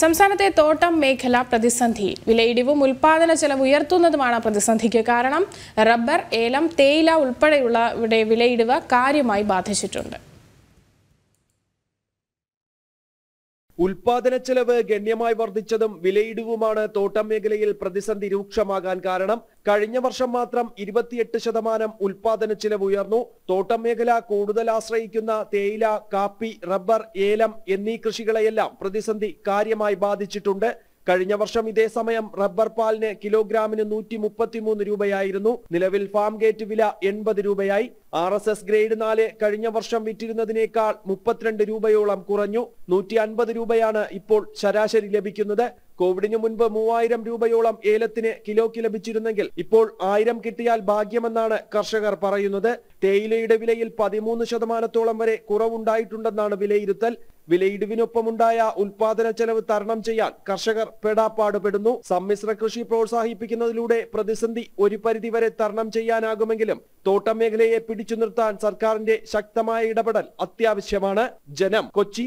സംസ്ഥാനത്തെ തോട്ടം മേഖല പ്രതിസന്ധി വിലയിടിവും ഉൽപാദന ചെലവ് ഉയർത്തുന്നതുമാണ് പ്രതിസന്ധിക്ക് കാരണം റബ്ബർ ഏലം തേയില ഉൾപ്പെടെയുള്ളവയുടെ വിലയിടിവ് കാര്യമായി ബാധിച്ചിട്ടുണ്ട് ഉൽപാദന ചെലവ് ഗണ്യമായി വർദ്ധിച്ചതും വിലയിടിവുമാണ് തോട്ടം മേഖലയിൽ പ്രതിസന്ധി രൂക്ഷമാകാൻ കാരണം കഴിഞ്ഞ വർഷം മാത്രം ഇരുപത്തിയെട്ട് ശതമാനം ഉൽപാദന ചെലവ് ഉയർന്നു തോട്ടം മേഖല കൂടുതൽ ആശ്രയിക്കുന്ന തേയില കാപ്പി റബ്ബർ ഏലം എന്നീ കൃഷികളെയെല്ലാം പ്രതിസന്ധി കാര്യമായി ബാധിച്ചിട്ടുണ്ട് കഴിഞ്ഞ വർഷം ഇതേ സമയം റബ്ബർ പാലിന് കിലോഗ്രാമിന് നൂറ്റി മുപ്പത്തിമൂന്ന് രൂപയായിരുന്നു നിലവിൽ ഫാം ഗേറ്റ് വില എൺപത് രൂപയായി ആർ എസ് എസ് ഗ്രേഡ് നാല് കഴിഞ്ഞ വർഷം വിറ്റിരുന്നതിനേക്കാൾ മുപ്പത്തിരണ്ട് രൂപയോളം കുറഞ്ഞു നൂറ്റി അൻപത് രൂപയാണ് ഇപ്പോൾ ശരാശരി ലഭിക്കുന്നത് കോവിഡിനു മുൻപ് മൂവായിരം രൂപയോളം ഏലത്തിന് കിലോയ്ക്ക് ലഭിച്ചിരുന്നെങ്കിൽ ഇപ്പോൾ ആയിരം കിട്ടിയാൽ ഭാഗ്യമെന്നാണ് കർഷകർ പറയുന്നത് തേയിലയുടെ വിലയിൽ പതിമൂന്ന് ശതമാനത്തോളം വരെ കുറവുണ്ടായിട്ടുണ്ടെന്നാണ് വിലയിരുത്തൽ വിലയിടിവിനൊപ്പമുണ്ടായ ഉൽപാദന ചെലവ് തരണം ചെയ്യാൻ കർഷകർ പെടാപ്പാടുപെടുന്നു സമ്മിശ്ര കൃഷി പ്രോത്സാഹിപ്പിക്കുന്നതിലൂടെ പ്രതിസന്ധി ഒരു പരിധിവരെ തരണം ചെയ്യാനാകുമെങ്കിലും തോട്ടം മേഖലയെ പിടിച്ചു നിർത്താൻ സർക്കാരിന്റെ ശക്തമായ ഇടപെടൽ അത്യാവശ്യമാണ് ജനം കൊച്ചി